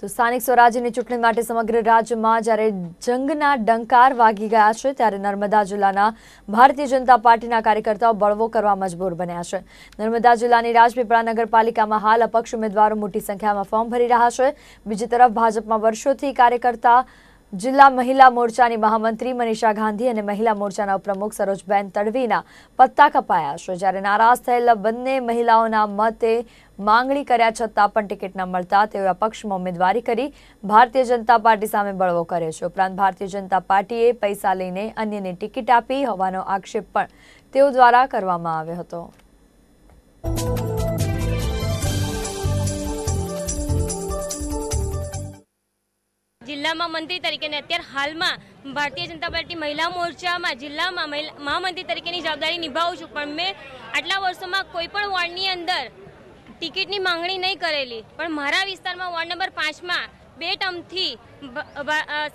તો સ્થાનિક સ્વરાજ્યની ચૂંટણી માટે સમગ્ર રાજ્યમાં જ્યારે જંગના ડંકાર વાગી ગયા છે ત્યારે નર્મદા જિલ્લાના ભારતીય જનતા પાર્ટીના કાર્યકર્તાઓ બળવો કરવા મજબૂર બન્યા છે નર્મદા જિલ્લાની રાજપીપળા નગરપાલિકામાં હાલ અપક્ષ ઉમેદવારો મોટી સંખ્યામાં ફોર્મ ભરી રહ્યા છે બીજી તરફ ભાજપમાં વર્ષોથી કાર્યકર્તા જિલ્લા મહિલા મોરચાની મહામંત્રી મનીષા ગાંધી અને મહિલા મોરચાના પ્રમુખ સરોજબેન તડવીના પત્તા કપાયા છે જ્યારે નારાજ થયેલા બંને મહિલાઓના મતે માંગણી કર્યા છતાં પણ ટિકિટ ન મળતા તેઓએ અપક્ષમાં ઉમેદવારી કરી ભારતીય જનતા પાર્ટી સામે બળવો કર્યો છે ઉપરાંત ભારતીય જનતા પાર્ટીએ પૈસા લઈને અન્યને ટિકિટ આપી હોવાનો આક્ષેપ પણ તેઓ દ્વારા કરવામાં આવ્યો હતો જિલ્લામાં મંત્રી તરીકે અને અત્યારે હાલમાં ભારતીય જનતા પાર્ટી મહિલા મોરચામાં જિલ્લામાં મહામંત્રી તરીકેની જવાબદારી નિભાવું છું પણ મેં આટલા વર્ષોમાં કોઈ પણ વોર્ડની અંદર ટિકિટની માંગણી નહીં કરેલી પણ મારા વિસ્તારમાં વોર્ડ નંબર પાંચમાં બે ટર્મથી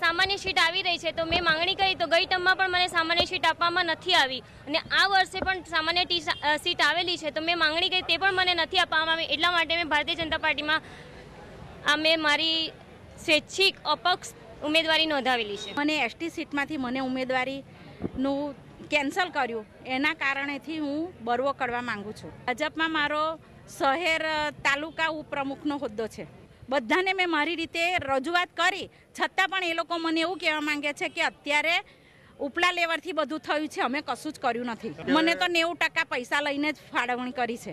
સામાન્ય સીટ આવી રહી છે તો મેં માંગણી કરી તો ગઈ ટર્મમાં પણ મને સામાન્ય સીટ આપવામાં નથી આવી અને આ વર્ષે પણ સામાન્ય સીટ આવેલી છે તો મેં માંગણી કરી તે પણ મને નથી આપવામાં આવી એટલા માટે મેં ભારતીય જનતા પાર્ટીમાં આ મેં મારી સ્વૈચ્છિક અપક્ષ ઉમેદવારી નોંધાવેલી છે મને એસટી સીટમાંથી મને ઉમેદવારીનું કેન્સલ કર્યું એના કારણેથી હું બરવો કરવા માગું છું ભાજપમાં મારો શહેર તાલુકા ઉપપ્રમુખનો હોદ્દો છે બધાને મેં મારી રીતે રજૂઆત કરી છતાં પણ એ લોકો મને એવું કહેવા માંગે છે કે અત્યારે ઉપલા લેવલથી બધું થયું છે અમે કશું જ કર્યું નથી મને તો નેવું ટકા પૈસા લઈને જ ફાળવણી કરી છે